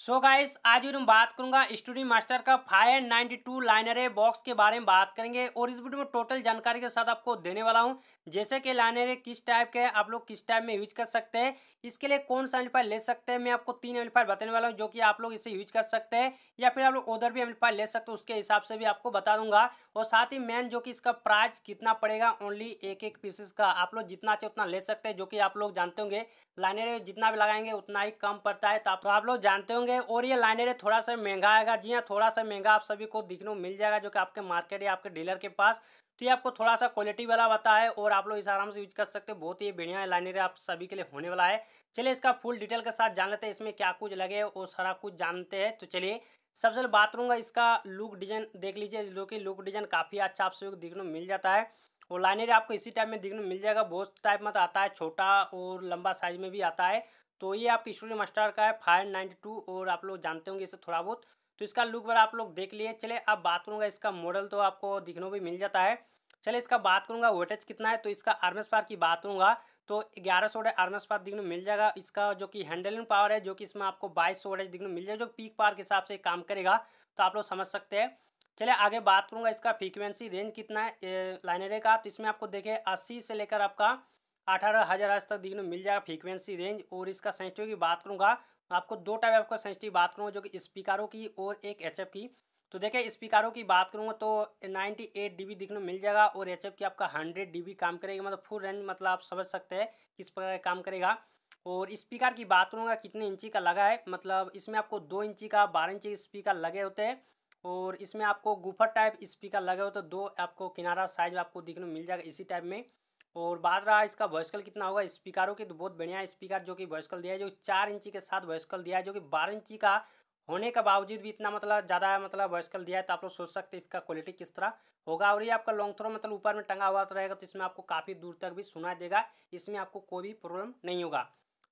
सो so guys आज हम बात करूंगा स्टूडियो मास्टर का फायर 92 लाइनर बॉक्स के बारे में बात करेंगे और इस वीडियो में टोटल जानकारी के साथ आपको देने वाला हूं जैसे कि लाइनरे किस टाइप के आप लोग किस टाइप में यूज कर सकते हैं इसके लिए कौन सा एम्पलीफायर ले सकते हैं मैं आपको तीन एम्पलीफायर बताने वाला हूँ जो कि आप लोग इसे यूज कर सकते हैं या फिर आप लोग उधर भी एम्पलीफायर ले सकते हो उसके हिसाब से भी आपको बता दूंगा और साथ ही मेन जो कि इसका प्राइस कितना पड़ेगा ओनली एक एक पीसेस का आप लोग जितना चाहे उतना ले सकते हैं जो कि आप लोग जानते होंगे लाइनर जितना भी लगाएंगे उतना ही कम पड़ता है तो आप लोग जानते होंगे होंगे और ये लाइनर थोड़ा सा महंगा आएगा जी हाँ थोड़ा सा महंगा आप सभी को दिखने को मिल जाएगा जो कि आपके मार्केट या आपके डीलर के पास तो ये आपको थोड़ा सा क्वालिटी वाला बता है और आप लोग इस आराम से यूज कर सकते हैं बहुत ही बढ़िया लाइनर आप सभी के लिए होने वाला है चलिए इसका फुल डिटेल के साथ जान लेते हैं इसमें क्या कुछ लगे और सारा कुछ जानते हैं तो चलिए सबसे पहले बात करूँगा इसका लुक डिजाइन देख लीजिए जो कि लुक डिजाइन काफ़ी अच्छा आप सभी को देखने को मिल जाता है और लाइनर आपको इसी टाइप में देखने मिल जाएगा बहुत टाइप में आता है छोटा और लंबा साइज में भी आता है तो ये आपकी स्टूडियो मास्टर का है फाइव नाइन्टी टू और आप लोग जानते होंगे इसे थोड़ा बहुत तो इसका लुक बार आप लोग देख लिए चले अब बात करूँगा इसका मॉडल तो आपको दिखने भी मिल जाता है चले इसका बात करूँगा वोटेज कितना है तो इसका आर्मेस पार की बात करूँगा तो ग्यारह सौ आर्मेस पार दिखने मिल जाएगा इसका जो कि हैंडलिंग पावर है जो कि इसमें आपको बाईस सौ दिखने मिल जाएगा जो पीक पार के हिसाब से काम करेगा तो आप लोग समझ सकते हैं चले आगे बात करूँगा इसका फ्रीक्वेंसी रेंज कितना है लाइनरे का तो इसमें आपको देखे अस्सी से लेकर आपका अठारह हज़ार हज तक देखने मिल जाएगा फ्रीक्वेंसी रेंज और इसका सेंसिटिव की बात करूँगा आपको दो टाइप आपको सेंसिटिव बात करूँगा जो कि स्पीकरों की और एक एच की तो देखिए स्पीकरों की बात करूँगा तो 98 एट डी देखने मिल जाएगा और एच की आपका 100 डी काम करेगा मतलब फुल रेंज मतलब आप समझ सकते हैं किस प्रकार का काम करेगा और स्पीकर की बात करूँगा कितने इंची का लगा है मतलब इसमें आपको दो इंची का बारह इंची स्पीकर लगे होते हैं और इसमें आपको गुफर टाइप स्पीकर लगे होते हैं दो आपको किनारा साइज आपको देखने मिल जाएगा इसी टाइप में और बात रहा इसका कल कितना होगा स्पीकरों की तो बहुत बढ़िया स्पीकर जो कि वॉइसकल दिया है जो चार इंची के साथ वॉइसकल दिया है जो कि बारह इंची का होने के बावजूद भी इतना मतलब ज़्यादा मतलब कल दिया है तो आप लोग सोच सकते हैं इसका क्वालिटी किस तरह होगा और ये आपका लॉन्ग थ्रो मतलब ऊपर में टंगा हुआ तो रहेगा तो इसमें आपको काफ़ी दूर तक भी सुना देगा इसमें आपको कोई भी प्रॉब्लम नहीं होगा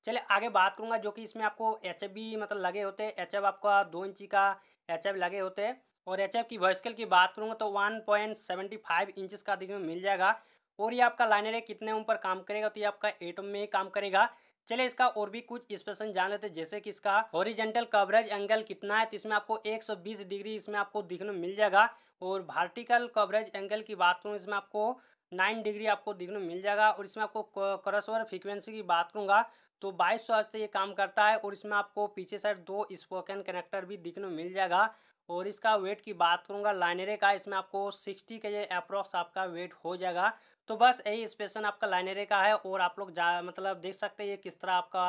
चलिए आगे बात करूँगा जो कि इसमें आपको एच मतलब लगे होते हैं एच आपका दो इंची का एच लगे होते हैं और एच की वॉइसकल की बात करूँगा तो one point seventy five inches का दिख में मिल जाएगा और ये आपका लाइनर है कितने ओम पर काम करेगा तो ये आपका एट ओम में ही काम करेगा चलिए इसका और भी कुछ स्पेशन जान लेते हैं जैसे कि इसका ओरिजेंटल कवरेज एंगल कितना है तो इसमें आपको 120 डिग्री इसमें आपको दिखने मिल जाएगा और वर्टिकल कवरेज एंगल की बात करूँ इसमें आपको नाइन डिग्री आपको दिखने मिल जाएगा और इसमें आपको क्रॉस ओवर की बात करूँगा तो बाईस सौ आज ये काम करता है और इसमें आपको पीछे साइड दो स्पोकन कनेक्टर भी दिखने मिल जाएगा और इसका वेट की बात करूँगा लाइनरे का इसमें आपको सिक्सटी के अप्रॉक्स आपका वेट हो जाएगा तो बस यही स्पेशन आपका लाइनरे का है और आप लोग जा मतलब देख सकते हैं ये किस तरह आपका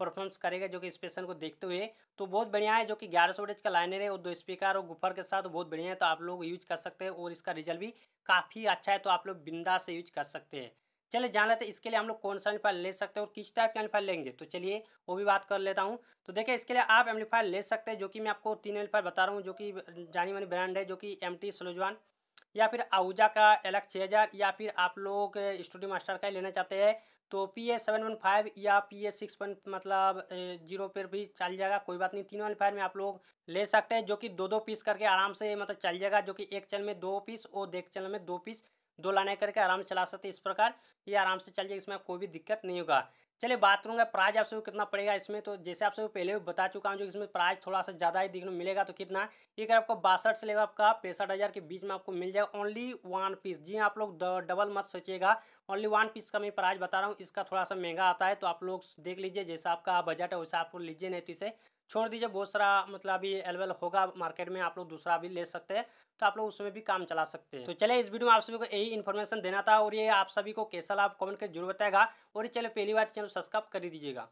परफॉर्मेंस करेगा जो कि स्पेशन को देखते हुए तो बहुत बढ़िया है जो कि ग्यारह सौ का लाइनर है और दो स्पीकर और गुफर के साथ बहुत बढ़िया है तो आप लोग यूज कर सकते हैं और इसका रिजल्ट भी काफ़ी अच्छा है तो आप लोग बिंदा से यूज कर सकते हैं चलिए जान लेते हैं इसके लिए हम लोग कौन सा एम्पलीफायर ले सकते हैं और किस टाइप का एम्पलीफायर लेंगे तो चलिए वो भी बात कर लेता हूँ तो देखिए इसके लिए आप एम्पलीफायर ले सकते हैं जो कि मैं आपको तीन एम्पलीफायर बता रहा हूँ जो कि जानी मानी ब्रांड है जो कि एम टी या फिर आहूजा का एलेक्स छः या फिर आप लोग स्टूडियो मास्टर का ही लेना चाहते हैं तो पी मतलब, ए सेवन वन फाइव या पी ए सिक्स वन मतलब जीरो पर भी चल जाएगा कोई बात नहीं तीन वन फाइव में आप लोग ले सकते हैं जो कि दो दो पीस करके आराम से मतलब चल जाएगा जो कि एक चल में दो पीस और देख चल में दो पीस दो लाने करके आराम से चला सकते इस प्रकार ये आराम से चल जाएगा इसमें कोई भी दिक्कत नहीं होगा चलिए बात करूँगा प्राइज आप सबको कितना पड़ेगा इसमें तो जैसे आप सबको पहले भी बता चुका हूँ जो इसमें प्राइज थोड़ा सा ज़्यादा ही देखने मिलेगा तो कितना ये अगर आपको बासठ से लेगा आपका पैंसठ हज़ार के बीच में आपको मिल जाएगा ओनली वन पीस जी हाँ, आप लोग डबल मत सोचिएगा ओनली वन पीस का मैं प्राइज बता रहा हूँ इसका थोड़ा सा महंगा आता है तो आप लोग देख लीजिए जैसा आपका बजट है वैसे आप लोग लीजिए नहीं तो इसे छोड़ दीजिए बहुत सारा मतलब अभी अवेलेबल होगा मार्केट में आप लोग दूसरा भी ले सकते हैं तो आप लोग उसमें भी काम चला सकते हैं तो चले इस वीडियो में आप सभी को यही इन्फॉर्मेशन देना था और ये आप सभी को कैसा लाभ कमेंट कर जरूर बताएगा और ये चलो पहली बार चैनल सब्सक्राइब कर दीजिएगा